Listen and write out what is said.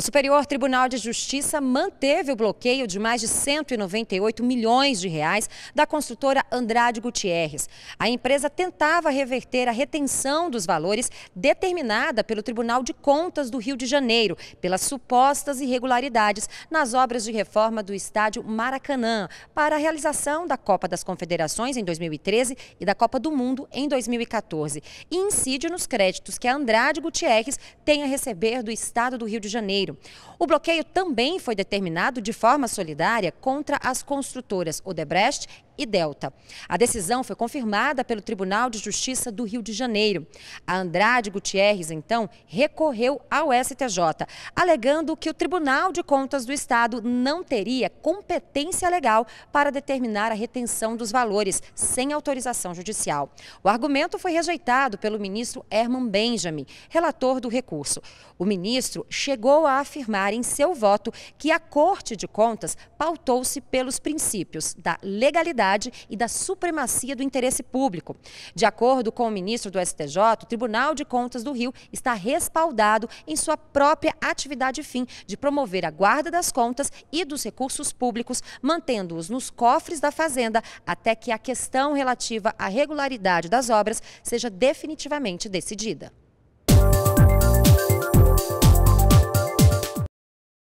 O Superior Tribunal de Justiça manteve o bloqueio de mais de 198 milhões de reais da construtora Andrade Gutierrez. A empresa tentava reverter a retenção dos valores determinada pelo Tribunal de Contas do Rio de Janeiro pelas supostas irregularidades nas obras de reforma do estádio Maracanã para a realização da Copa das Confederações em 2013 e da Copa do Mundo em 2014 e incide nos créditos que a Andrade Gutierrez tem a receber do Estado do Rio de Janeiro o bloqueio também foi determinado de forma solidária contra as construtoras Odebrecht e Delta. A decisão foi confirmada pelo Tribunal de Justiça do Rio de Janeiro. A Andrade Gutierrez, então, recorreu ao STJ, alegando que o Tribunal de Contas do Estado não teria competência legal para determinar a retenção dos valores sem autorização judicial. O argumento foi rejeitado pelo ministro Herman Benjamin, relator do recurso. O ministro chegou a afirmar em seu voto que a Corte de Contas pautou-se pelos princípios da legalidade legalidade e da supremacia do interesse público. De acordo com o ministro do STJ, o Tribunal de Contas do Rio está respaldado em sua própria atividade fim de promover a guarda das contas e dos recursos públicos, mantendo-os nos cofres da Fazenda até que a questão relativa à regularidade das obras seja definitivamente decidida.